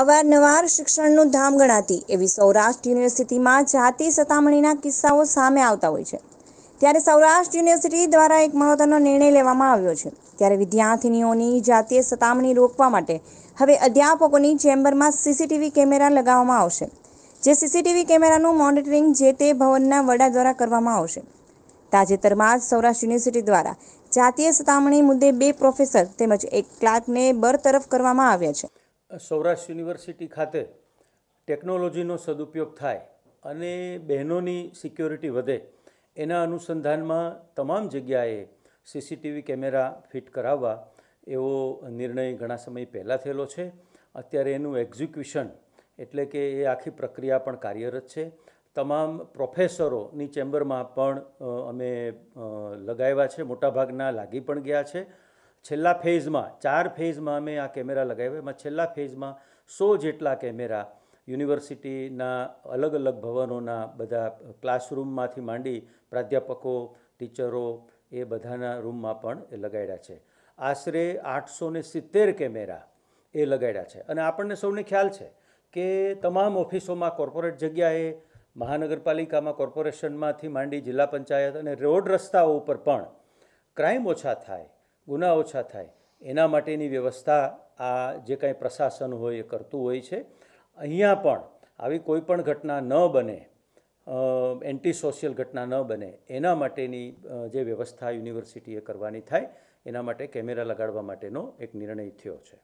અવારનવાર શિક્ષણનું ધામ ગણાતી એવી સૌરાષ્ટ્ર યુનિવર્સિટીમાં જાતિ સતામણીના કિસ્સાઓ સામે આવતા હોય છે ત્યારે સૌરાષ્ટ્ર યુનિવર્સિટી દ્વારા એક મહત્વનો નિર્ણય લેવામાં આવ્યો છે ત્યારે વિદ્યાર્થિનીઓની જાતીય સતામણી રોકવા માટે હવે અધ્યાપકોની ચેમ્બરમાં સીસીટીવી કેમેરા લગાવવામાં આવશે જે સીસીટીવી કેમેરાનું મોનિટરિંગ જે તે ભવનના વડા દ્વારા કરવામાં આવશે તાજેતરમાં જ સૌરાષ્ટ્ર યુનિવર્સિટી દ્વારા જાતીય સતામણી મુદ્દે બે પ્રોફેસર તેમજ એક ક્લાર્કને બરતરફ કરવામાં આવ્યા છે સૌરાષ્ટ્ર યુનિવર્સિટી ખાતે ટેકનોલોજીનો સદુપયોગ થાય અને બહેનોની સિક્યોરિટી વધે એના અનુસંધાનમાં તમામ જગ્યાએ સીસીટીવી કેમેરા ફિટ કરાવવા એવો નિર્ણય ઘણા સમય પહેલાં થયેલો છે અત્યારે એનું એક્ઝિક્યુશન એટલે કે એ આખી પ્રક્રિયા પણ કાર્યરત છે તમામ પ્રોફેસરોની ચેમ્બરમાં પણ અમે લગાવ્યા છે મોટાભાગના લાગી પણ ગયા છે છેલ્લા ફેઝમાં ચાર ફેઝમાં અમે આ કેમેરા લગાવ્યા એમાં છેલ્લા ફેઝમાં સો જેટલા કેમેરા યુનિવર્સિટીના અલગ અલગ ભવનોના બધા ક્લાસરૂમમાંથી માંડી પ્રાધ્યાપકો ટીચરો એ બધાના રૂમમાં પણ એ લગાડ્યા છે આશરે આઠસો ને સિત્તેર કેમેરા એ લગાડ્યા છે અને આપણને સૌને ખ્યાલ છે કે તમામ ઓફિસોમાં કોર્પોરેટ જગ્યાએ મહાનગરપાલિકામાં કોર્પોરેશનમાંથી માંડી જિલ્લા પંચાયત અને રોડ રસ્તાઓ ઉપર પણ ક્રાઇમ ઓછા થાય ગુના ઓછા થાય એના માટેની વ્યવસ્થા આ જે કાંઈ પ્રશાસન હોય એ કરતું હોય છે અહીંયા પણ આવી કોઈ પણ ઘટના ન બને એન્ટી સોશિયલ ઘટના ન બને એના માટેની જે વ્યવસ્થા યુનિવર્સિટીએ કરવાની થાય એના માટે કેમેરા લગાડવા માટેનો એક નિર્ણય થયો છે